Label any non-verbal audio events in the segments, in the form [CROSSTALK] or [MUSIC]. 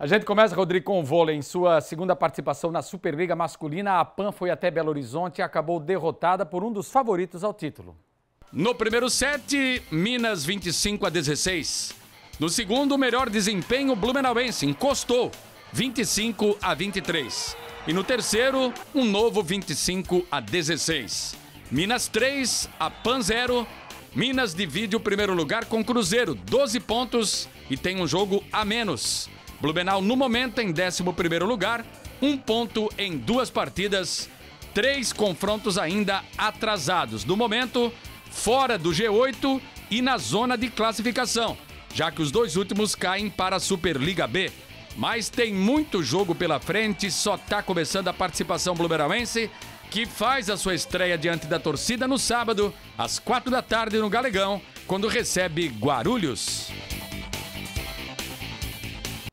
A gente começa, Rodrigo, com o vôlei. Em sua segunda participação na Superliga Masculina, a PAN foi até Belo Horizonte e acabou derrotada por um dos favoritos ao título. No primeiro set, Minas 25 a 16. No segundo, melhor desempenho blumenauense, encostou 25 a 23. E no terceiro, um novo 25 a 16. Minas 3, a PAN 0. Minas divide o primeiro lugar com Cruzeiro, 12 pontos e tem um jogo a menos. Blumenau, no momento, em 11º lugar, um ponto em duas partidas, três confrontos ainda atrasados. No momento, fora do G8 e na zona de classificação, já que os dois últimos caem para a Superliga B. Mas tem muito jogo pela frente, só está começando a participação blumenauense, que faz a sua estreia diante da torcida no sábado, às quatro da tarde no Galegão, quando recebe Guarulhos.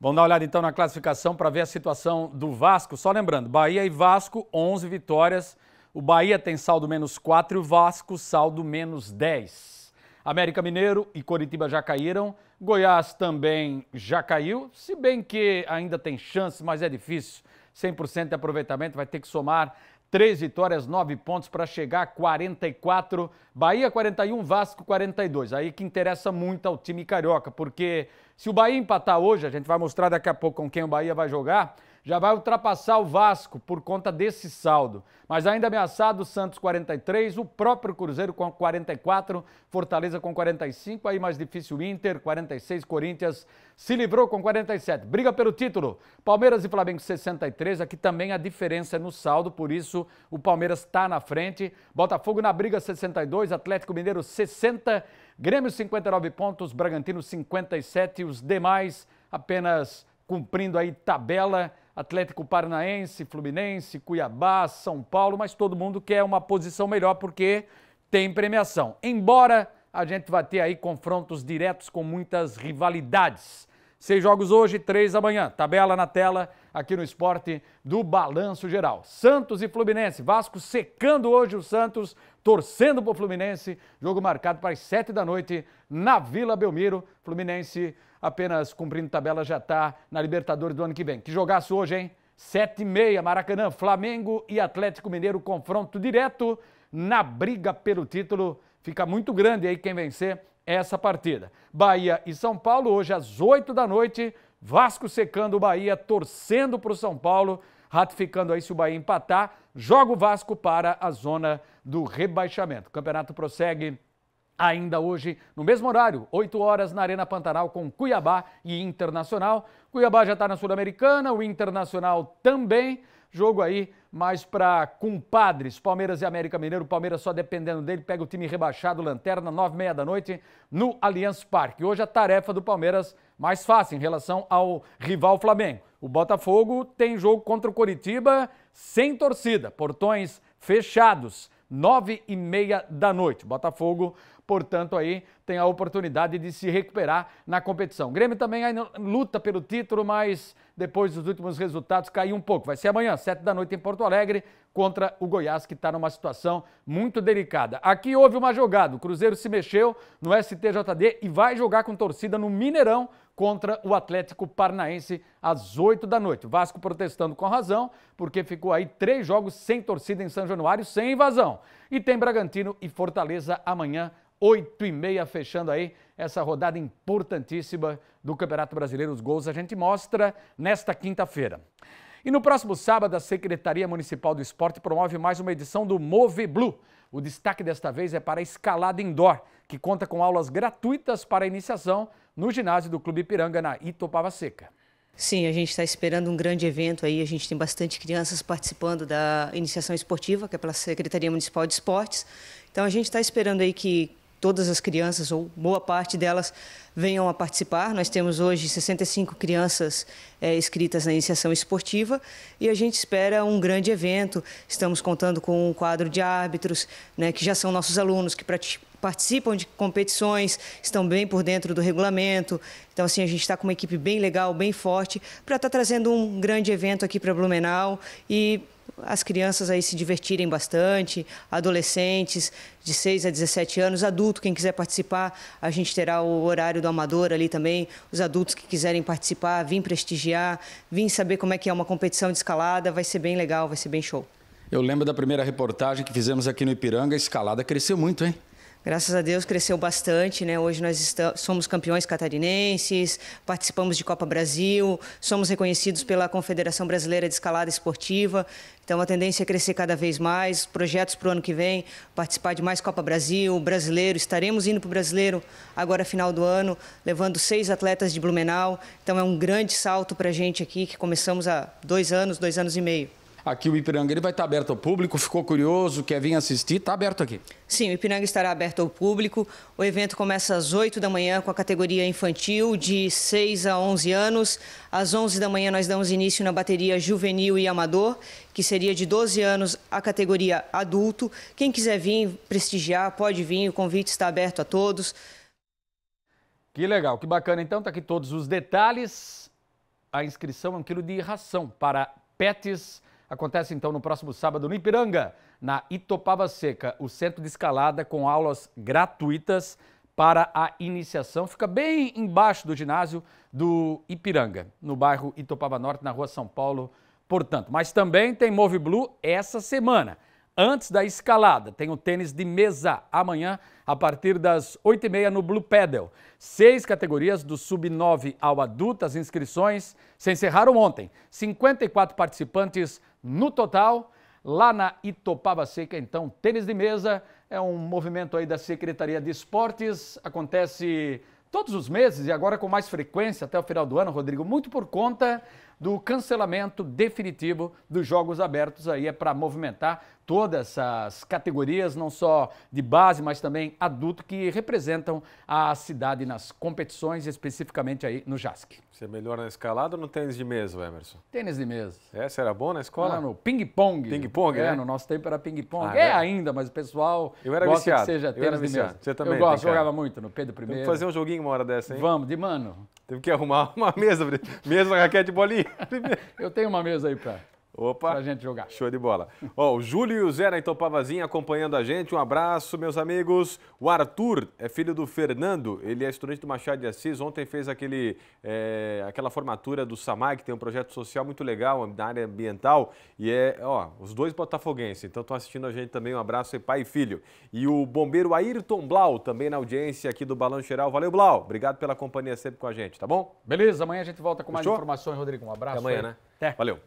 Vamos dar uma olhada então na classificação para ver a situação do Vasco. Só lembrando, Bahia e Vasco, 11 vitórias. O Bahia tem saldo menos 4 e o Vasco saldo menos 10. América Mineiro e Coritiba já caíram. Goiás também já caiu, se bem que ainda tem chance, mas é difícil. 100% de aproveitamento, vai ter que somar Três vitórias, nove pontos para chegar a 44. Bahia 41, Vasco 42. Aí que interessa muito ao time carioca, porque se o Bahia empatar hoje, a gente vai mostrar daqui a pouco com quem o Bahia vai jogar já vai ultrapassar o Vasco por conta desse saldo. Mas ainda ameaçado o Santos 43, o próprio Cruzeiro com 44, Fortaleza com 45, aí mais difícil o Inter, 46, Corinthians se livrou com 47. Briga pelo título. Palmeiras e Flamengo 63, aqui também a diferença é no saldo, por isso o Palmeiras está na frente. Botafogo na briga 62, Atlético Mineiro 60, Grêmio 59 pontos, Bragantino 57 e os demais apenas cumprindo aí tabela. Atlético Paranaense, Fluminense, Cuiabá, São Paulo, mas todo mundo quer uma posição melhor porque tem premiação. Embora a gente vá ter aí confrontos diretos com muitas rivalidades. Seis jogos hoje, três amanhã. Tabela na tela aqui no esporte do Balanço Geral. Santos e Fluminense. Vasco secando hoje o Santos, torcendo para o Fluminense. Jogo marcado para as sete da noite na Vila Belmiro. Fluminense apenas cumprindo tabela já está na Libertadores do ano que vem. Que jogaço hoje, hein? Sete e meia, Maracanã, Flamengo e Atlético Mineiro, confronto direto na briga pelo título. Fica muito grande aí quem vencer essa partida. Bahia e São Paulo, hoje às 8 da noite, Vasco secando o Bahia, torcendo para o São Paulo, ratificando aí se o Bahia empatar, joga o Vasco para a zona do rebaixamento. O campeonato prossegue ainda hoje, no mesmo horário, 8 horas, na Arena Pantanal, com Cuiabá e Internacional. Cuiabá já está na Sul-Americana, o Internacional também. Jogo aí mas para compadres, Palmeiras e América Mineiro, o Palmeiras só dependendo dele, pega o time rebaixado, lanterna, nove e meia da noite, no Allianz Parque. Hoje a tarefa do Palmeiras mais fácil em relação ao rival Flamengo. O Botafogo tem jogo contra o Coritiba sem torcida, portões fechados, nove e meia da noite. Botafogo portanto, aí tem a oportunidade de se recuperar na competição. O Grêmio também luta pelo título, mas depois dos últimos resultados, cair um pouco. Vai ser amanhã, 7 da noite, em Porto Alegre, contra o Goiás, que está numa situação muito delicada. Aqui houve uma jogada, o Cruzeiro se mexeu no STJD e vai jogar com torcida no Mineirão contra o Atlético Paranaense às 8 da noite. Vasco protestando com razão, porque ficou aí três jogos sem torcida em São Januário, sem invasão. E tem Bragantino e Fortaleza amanhã, 8 e meia, fechando aí essa rodada importantíssima do Campeonato Brasileiro. Os gols a gente mostra nesta quinta-feira. E no próximo sábado, a Secretaria Municipal do Esporte promove mais uma edição do Move Blue. O destaque desta vez é para a escalada indoor, que conta com aulas gratuitas para iniciação no ginásio do Clube Ipiranga, na Itopava Seca. Sim, a gente está esperando um grande evento aí. A gente tem bastante crianças participando da iniciação esportiva, que é pela Secretaria Municipal de Esportes. Então a gente está esperando aí que todas as crianças, ou boa parte delas, venham a participar. Nós temos hoje 65 crianças é, inscritas na iniciação esportiva e a gente espera um grande evento. Estamos contando com um quadro de árbitros, né, que já são nossos alunos, que participam de competições, estão bem por dentro do regulamento. Então, assim, a gente está com uma equipe bem legal, bem forte, para estar tá trazendo um grande evento aqui para Blumenau e as crianças aí se divertirem bastante, adolescentes de 6 a 17 anos, adulto, quem quiser participar, a gente terá o horário do amador ali também, os adultos que quiserem participar, vir prestigiar, vir saber como é que é uma competição de escalada, vai ser bem legal, vai ser bem show. Eu lembro da primeira reportagem que fizemos aqui no Ipiranga, a escalada cresceu muito, hein? Graças a Deus cresceu bastante, né? Hoje nós estamos, somos campeões catarinenses, participamos de Copa Brasil, somos reconhecidos pela Confederação Brasileira de Escalada Esportiva. Então a tendência é crescer cada vez mais, projetos para o ano que vem, participar de mais Copa Brasil, brasileiro, estaremos indo para o brasileiro agora final do ano, levando seis atletas de Blumenau. Então é um grande salto para a gente aqui que começamos há dois anos, dois anos e meio. Aqui o Ipiranga ele vai estar aberto ao público. Ficou curioso, quer vir assistir? Está aberto aqui. Sim, o Ipiranga estará aberto ao público. O evento começa às 8 da manhã com a categoria infantil de 6 a 11 anos. Às 11 da manhã nós damos início na bateria juvenil e amador, que seria de 12 anos a categoria adulto. Quem quiser vir prestigiar, pode vir. O convite está aberto a todos. Que legal, que bacana. Então, está aqui todos os detalhes. A inscrição é um quilo de ração para pets Acontece então no próximo sábado no Ipiranga, na Itopava Seca, o centro de escalada com aulas gratuitas para a iniciação. Fica bem embaixo do ginásio do Ipiranga, no bairro Itopava Norte, na rua São Paulo, portanto. Mas também tem Move Blue essa semana antes da escalada. Tem o tênis de mesa amanhã, a partir das 8h30 no Blue Pedal. Seis categorias, do sub-9 ao adulto, as inscrições se encerraram ontem. 54 participantes no total, lá na Itopava Seca. Então, tênis de mesa é um movimento aí da Secretaria de Esportes, acontece todos os meses e agora com mais frequência até o final do ano, Rodrigo, muito por conta do cancelamento definitivo dos Jogos Abertos aí é para movimentar todas as categorias, não só de base, mas também adulto, que representam a cidade nas competições, especificamente aí no JASC. Você é melhor na escalada ou no tênis de mesa, Emerson? Tênis de mesa. Essa é, era bom na escola? Não, no ping-pong. Ping-pong, é, é? No nosso tempo era ping-pong. Ah, é, é, ainda, mas o pessoal Eu era gosta viciado. que seja Eu tênis de mesa. Você também Eu gosto, jogava muito no Pedro I. Vamos fazer um joguinho uma hora dessa, hein? Vamos, de mano. Teve que arrumar uma mesa, mesa, raquete de bolinha. Eu tenho uma mesa aí para Opa! Pra gente jogar. Show de bola. [LAUGHS] Ó, o Júlio e o Zé então, Itopavazinha acompanhando a gente. Um abraço, meus amigos. O Arthur é filho do Fernando, ele é estudante do Machado de Assis. Ontem fez aquele, é, aquela formatura do SAMAI, que tem um projeto social muito legal na área ambiental. E é, ó, os dois botafoguenses. Então estão assistindo a gente também. Um abraço, é pai e filho. E o bombeiro Ayrton Blau, também na audiência aqui do Balão Geral. Valeu, Blau. Obrigado pela companhia sempre com a gente, tá bom? Beleza, amanhã a gente volta com mais informações, Rodrigo. Um abraço. Até amanhã, aí. né? Até. Valeu.